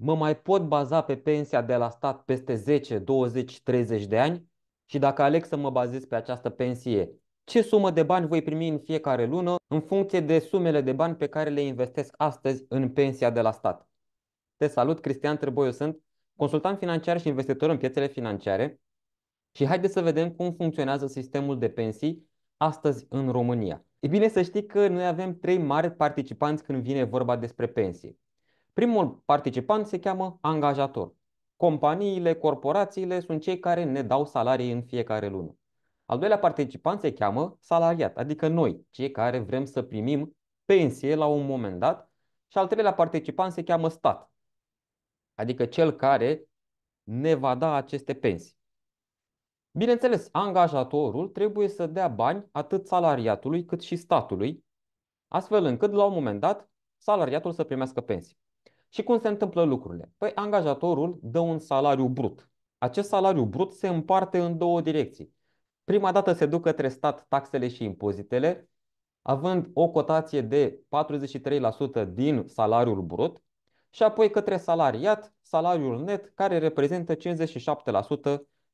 mă mai pot baza pe pensia de la stat peste 10, 20, 30 de ani și dacă aleg să mă bazez pe această pensie, ce sumă de bani voi primi în fiecare lună în funcție de sumele de bani pe care le investesc astăzi în pensia de la stat. Te salut, Cristian Trăboiu, sunt, consultant financiar și investitor în piețele financiare și haideți să vedem cum funcționează sistemul de pensii astăzi în România. E bine să știi că noi avem trei mari participanți când vine vorba despre pensii. Primul participant se cheamă angajator. Companiile, corporațiile sunt cei care ne dau salarii în fiecare lună. Al doilea participant se cheamă salariat, adică noi, cei care vrem să primim pensie la un moment dat. Și al treilea participant se cheamă stat, adică cel care ne va da aceste pensii. Bineînțeles, angajatorul trebuie să dea bani atât salariatului cât și statului, astfel încât la un moment dat salariatul să primească pensie. Și cum se întâmplă lucrurile? Păi angajatorul dă un salariu brut. Acest salariu brut se împarte în două direcții. Prima dată se duc către stat taxele și impozitele, având o cotație de 43% din salariul brut, și apoi către salariat, salariul net, care reprezintă 57%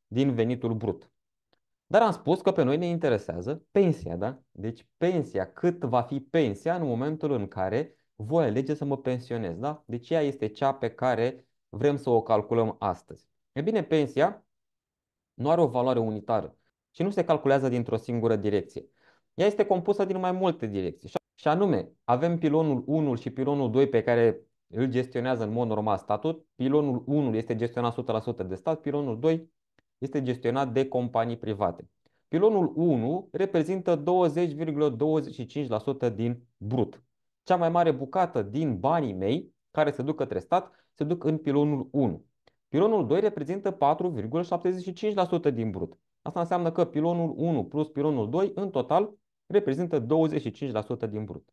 din venitul brut. Dar am spus că pe noi ne interesează pensia, da? Deci pensia, cât va fi pensia în momentul în care voi alege să mă pensionez. Da? Deci ea este cea pe care vrem să o calculăm astăzi. E bine, pensia nu are o valoare unitară și nu se calculează dintr-o singură direcție. Ea este compusă din mai multe direcții. Și anume, avem pilonul 1 și pilonul 2 pe care îl gestionează în mod normal statul. Pilonul 1 este gestionat 100% de stat, pilonul 2 este gestionat de companii private. Pilonul 1 reprezintă 20,25% din brut. Cea mai mare bucată din banii mei care se duc către stat se duc în pilonul 1. Pilonul 2 reprezintă 4,75% din brut. Asta înseamnă că pilonul 1 plus pilonul 2 în total reprezintă 25% din brut.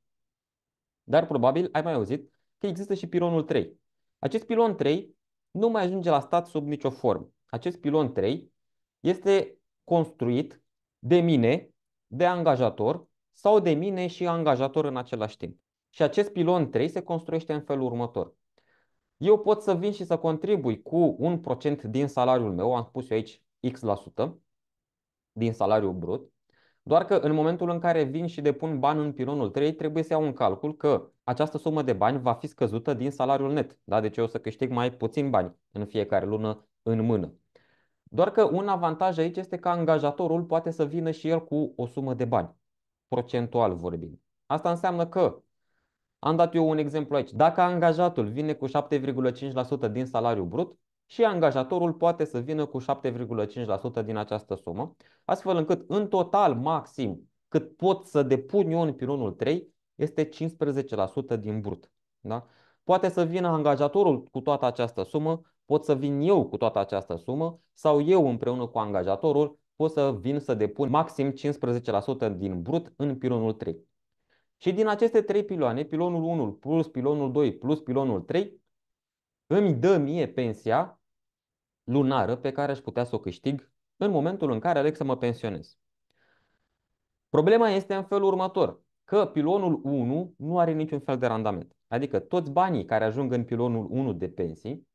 Dar probabil ai mai auzit că există și pilonul 3. Acest pilon 3 nu mai ajunge la stat sub nicio formă. Acest pilon 3 este construit de mine, de angajator sau de mine și angajator în același timp. Și acest pilon 3 se construiește în felul următor. Eu pot să vin și să contribui cu un procent din salariul meu, am spus eu aici X% la sută din salariul brut, doar că în momentul în care vin și depun bani în pilonul 3, trebuie să iau un calcul că această sumă de bani va fi scăzută din salariul net. Da? Deci eu o să câștig mai puțin bani în fiecare lună în mână. Doar că un avantaj aici este că angajatorul poate să vină și el cu o sumă de bani, procentual vorbind. Asta înseamnă că am dat eu un exemplu aici. Dacă angajatul vine cu 7,5% din salariu brut și angajatorul poate să vină cu 7,5% din această sumă, astfel încât în total maxim cât pot să depun eu în pilonul 3 este 15% din brut. Da? Poate să vină angajatorul cu toată această sumă, pot să vin eu cu toată această sumă sau eu împreună cu angajatorul pot să vin să depun maxim 15% din brut în pilonul 3. Și din aceste trei piloane, pilonul 1 plus pilonul 2 plus pilonul 3, îmi dă mie pensia lunară pe care aș putea să o câștig în momentul în care aleg să mă pensionez. Problema este în felul următor, că pilonul 1 nu are niciun fel de randament. Adică toți banii care ajung în pilonul 1 de pensii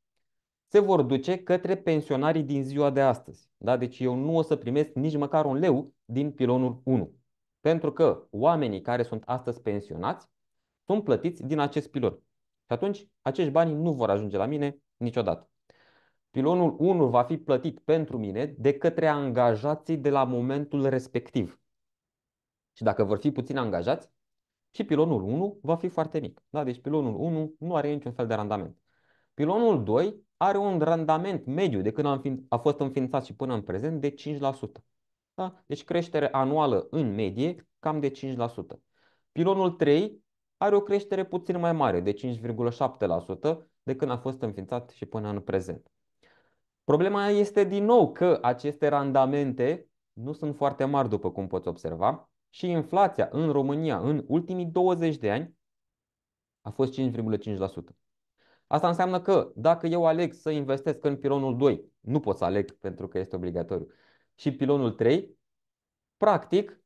se vor duce către pensionarii din ziua de astăzi. Da? Deci eu nu o să primesc nici măcar un leu din pilonul 1. Pentru că oamenii care sunt astăzi pensionați sunt plătiți din acest pilon. Și atunci acești bani nu vor ajunge la mine niciodată. Pilonul 1 va fi plătit pentru mine de către angajații de la momentul respectiv. Și dacă vor fi puțini angajați, și pilonul 1 va fi foarte mic. Da? Deci pilonul 1 nu are niciun fel de randament. Pilonul 2 are un randament mediu de când a fost înființat și până în prezent de 5%. Da? Deci creștere anuală în medie cam de 5%. Pilonul 3 are o creștere puțin mai mare, de 5,7% de când a fost înființat și până în prezent. Problema este din nou că aceste randamente nu sunt foarte mari, după cum poți observa, și inflația în România în ultimii 20 de ani a fost 5,5%. Asta înseamnă că dacă eu aleg să investesc în pilonul 2, nu pot să aleg pentru că este obligatoriu, și pilonul 3, practic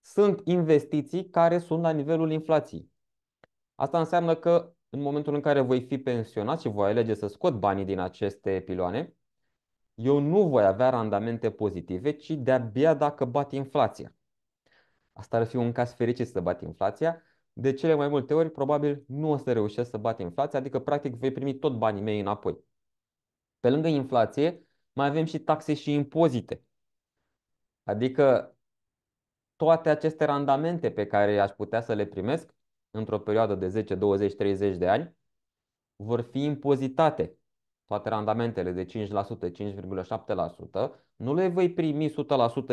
sunt investiții care sunt la nivelul inflației. Asta înseamnă că în momentul în care voi fi pensionat și voi alege să scot banii din aceste piloane, eu nu voi avea randamente pozitive, ci de-abia dacă bat inflația. Asta ar fi un caz fericit să bat inflația. De cele mai multe ori, probabil nu o să reușesc să bat inflația, adică practic voi primi tot banii mei înapoi. Pe lângă inflație, mai avem și taxe și impozite. Adică toate aceste randamente pe care aș putea să le primesc într-o perioadă de 10, 20, 30 de ani vor fi impozitate. Toate randamentele de 5%, 5,7% nu le voi primi 100%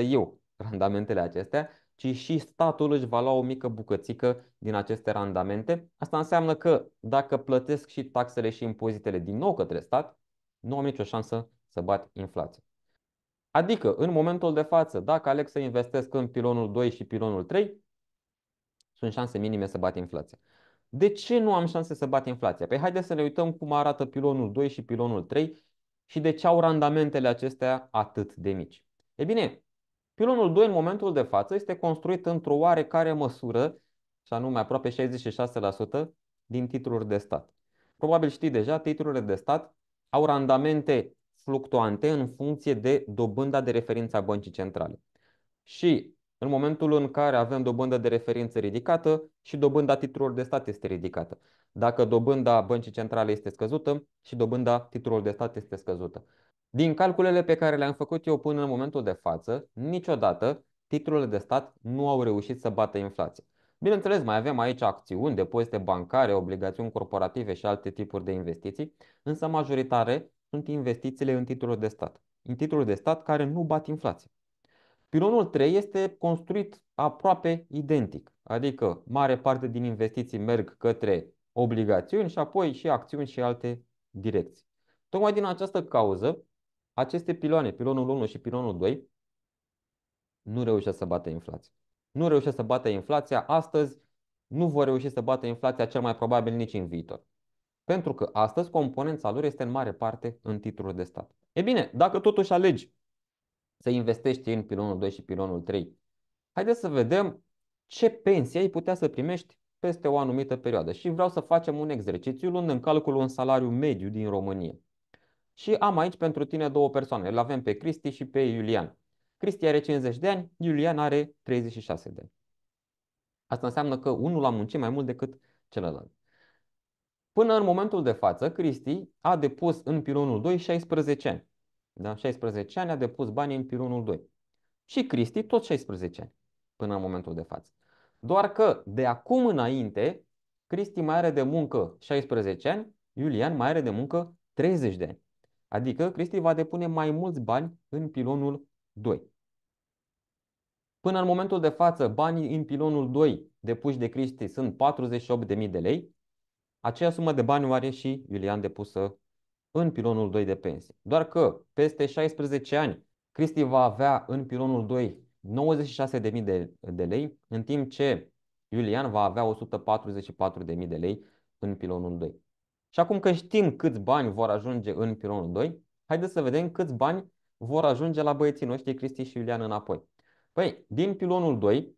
eu, randamentele acestea, ci și statul își va lua o mică bucățică din aceste randamente. Asta înseamnă că dacă plătesc și taxele și impozitele din nou către stat, nu am nicio șansă să bat inflația. Adică, în momentul de față, dacă aleg să investesc în pilonul 2 și pilonul 3, sunt șanse minime să bat inflația. De ce nu am șanse să bat inflația? Păi haideți să ne uităm cum arată pilonul 2 și pilonul 3 și de ce au randamentele acestea atât de mici. E bine, pilonul 2 în momentul de față este construit într-o oarecare măsură, și anume aproape 66% din titluri de stat. Probabil știi deja, titlurile de stat au randamente fluctuante în funcție de dobânda de referință a băncii centrale. Și în momentul în care avem dobândă de referință ridicată și dobânda titlurilor de stat este ridicată. Dacă dobânda băncii centrale este scăzută și dobânda titlurilor de stat este scăzută. Din calculele pe care le-am făcut eu până în momentul de față, niciodată titlurile de stat nu au reușit să bată inflația. Bineînțeles, mai avem aici acțiuni, depozite bancare, obligațiuni corporative și alte tipuri de investiții, însă majoritatea sunt investițiile în titluri de stat. În titluri de stat care nu bat inflația. Pilonul 3 este construit aproape identic, adică mare parte din investiții merg către obligațiuni și apoi și acțiuni și alte direcții. Tocmai din această cauză, aceste piloane, pilonul 1 și pilonul 2, nu reușesc să bată inflația. Nu reușesc să bată inflația astăzi, nu vor reuși să bată inflația cel mai probabil nici în viitor. Pentru că astăzi componența lor este în mare parte în titluri de stat. E bine, dacă totuși alegi să investești în pilonul 2 și pilonul 3, haideți să vedem ce pensie ai putea să primești peste o anumită perioadă. Și vreau să facem un exercițiu luând în calcul un salariu mediu din România. Și am aici pentru tine două persoane. Îl avem pe Cristi și pe Iulian. Cristi are 50 de ani, Iulian are 36 de ani. Asta înseamnă că unul a muncit mai mult decât celălalt. Până în momentul de față, Cristi a depus în pilonul 2 16 ani. Da? 16 ani a depus banii în pilonul 2. Și Cristi tot 16 ani până în momentul de față. Doar că de acum înainte, Cristi mai are de muncă 16 ani, Iulian mai are de muncă 30 de ani. Adică Cristi va depune mai mulți bani în pilonul 2. Până în momentul de față, banii în pilonul 2 depuși de Cristi sunt 48.000 de lei, aceea sumă de bani o are și Iulian depusă în pilonul 2 de pensii. Doar că peste 16 ani Cristi va avea în pilonul 2 96.000 de, de lei, în timp ce Iulian va avea 144.000 de lei în pilonul 2. Și acum că știm câți bani vor ajunge în pilonul 2, haideți să vedem câți bani vor ajunge la băieții noștri Cristi și Iulian înapoi. Păi, din pilonul 2,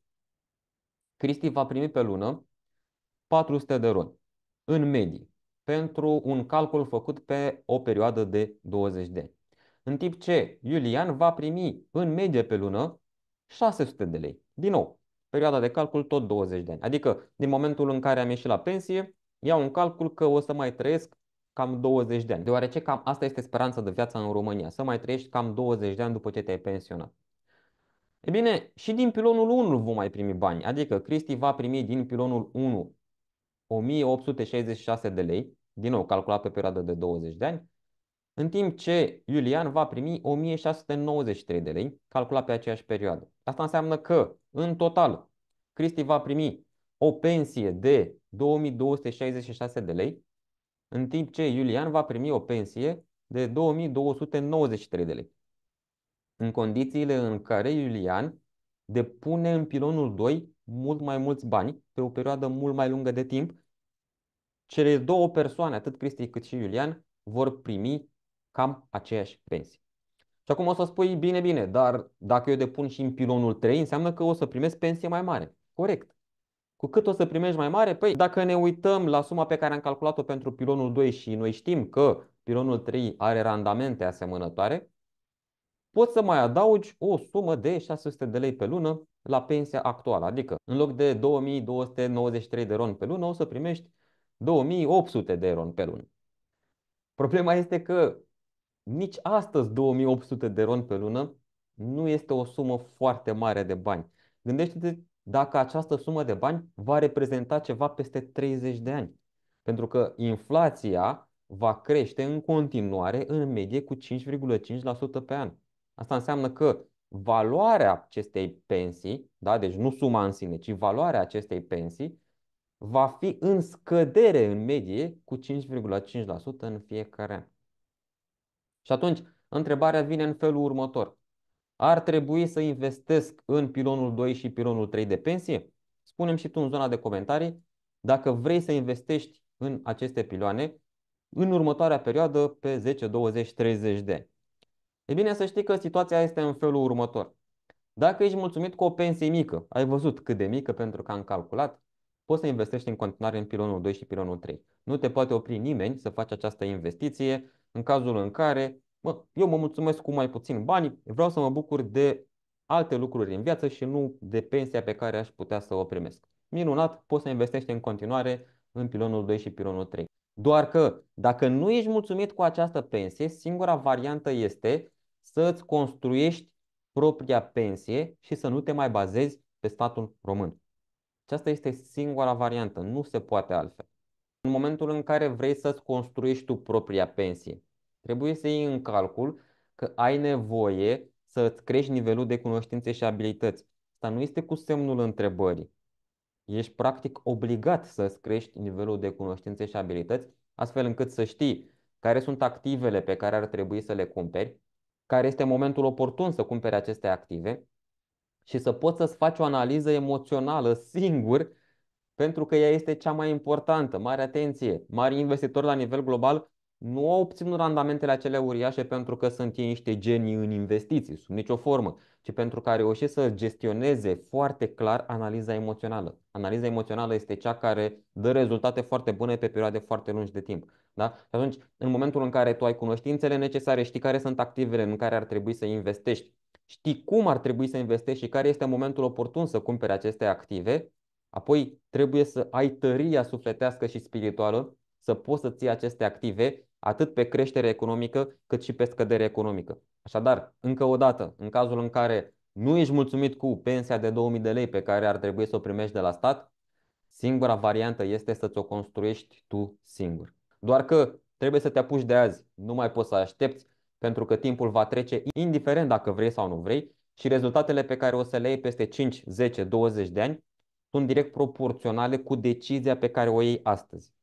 Cristi va primi pe lună 400 de roni în medii pentru un calcul făcut pe o perioadă de 20 de ani. În timp ce Iulian va primi în medie pe lună 600 de lei. Din nou, perioada de calcul tot 20 de ani. Adică din momentul în care am ieșit la pensie, iau un calcul că o să mai trăiesc cam 20 de ani, deoarece cam asta este speranța de viață în România, să mai trăiești cam 20 de ani după ce te-ai pensionat. E bine, și din pilonul 1 vom mai primi bani, adică Cristi va primi din pilonul 1 1866 de lei, din nou calculat pe perioadă de 20 de ani, în timp ce Iulian va primi 1693 de lei, calculat pe aceeași perioadă. Asta înseamnă că, în total, Cristi va primi o pensie de 2266 de lei, în timp ce Iulian va primi o pensie de 2293 de lei. În condițiile în care Iulian depune în pilonul 2 mult mai mulți bani pe o perioadă mult mai lungă de timp, cele două persoane, atât Cristi cât și Iulian, vor primi cam aceeași pensie. Și acum o să spui, bine, bine, dar dacă eu depun și în pilonul 3, înseamnă că o să primesc pensie mai mare. Corect. Cu cât o să primești mai mare? Păi dacă ne uităm la suma pe care am calculat-o pentru pilonul 2 și noi știm că pilonul 3 are randamente asemănătoare, poți să mai adaugi o sumă de 600 de lei pe lună la pensia actuală. Adică, în loc de 2293 de ron pe lună, o să primești 2800 de ron pe lună. Problema este că nici astăzi 2800 de ron pe lună nu este o sumă foarte mare de bani. Gândește-te dacă această sumă de bani va reprezenta ceva peste 30 de ani. Pentru că inflația va crește în continuare în medie cu 5,5% pe an. Asta înseamnă că valoarea acestei pensii, da? deci nu suma în sine, ci valoarea acestei pensii, va fi în scădere în medie cu 5,5% în fiecare an. Și atunci, întrebarea vine în felul următor. Ar trebui să investesc în pilonul 2 și pilonul 3 de pensie? Spunem și tu în zona de comentarii dacă vrei să investești în aceste piloane în următoarea perioadă pe 10, 20, 30 de ani. E bine să știi că situația este în felul următor. Dacă ești mulțumit cu o pensie mică, ai văzut cât de mică pentru că am calculat, poți să investești în continuare în pilonul 2 și pilonul 3. Nu te poate opri nimeni să faci această investiție în cazul în care mă, eu mă mulțumesc cu mai puțin bani, vreau să mă bucur de alte lucruri în viață și nu de pensia pe care aș putea să o primesc. Minunat, poți să investești în continuare în pilonul 2 și pilonul 3. Doar că dacă nu ești mulțumit cu această pensie, singura variantă este să-ți construiești propria pensie și să nu te mai bazezi pe statul român. Aceasta este singura variantă, nu se poate altfel. În momentul în care vrei să-ți construiești tu propria pensie, trebuie să iei în calcul că ai nevoie să-ți crești nivelul de cunoștințe și abilități. Asta nu este cu semnul întrebării. Ești practic obligat să-ți crești nivelul de cunoștințe și abilități, astfel încât să știi care sunt activele pe care ar trebui să le cumperi, care este momentul oportun să cumpere aceste active și să poți să-ți faci o analiză emoțională singur pentru că ea este cea mai importantă. Mare atenție! Mari investitori la nivel global nu au obținut randamentele acele uriașe pentru că sunt ei niște genii în investiții, sub nicio formă, ci pentru că reușesc să gestioneze foarte clar analiza emoțională. Analiza emoțională este cea care dă rezultate foarte bune pe perioade foarte lungi de timp. Da? Și atunci, în momentul în care tu ai cunoștințele necesare, știi care sunt activele în care ar trebui să investești, știi cum ar trebui să investești și care este momentul oportun să cumpere aceste active, apoi trebuie să ai tăria sufletească și spirituală să poți să ții aceste active atât pe creștere economică cât și pe scădere economică. Așadar, încă o dată, în cazul în care nu ești mulțumit cu pensia de 2000 de lei pe care ar trebui să o primești de la stat, singura variantă este să ți-o construiești tu singur. Doar că trebuie să te apuci de azi, nu mai poți să aștepți pentru că timpul va trece indiferent dacă vrei sau nu vrei și rezultatele pe care o să le iei peste 5, 10, 20 de ani sunt direct proporționale cu decizia pe care o iei astăzi.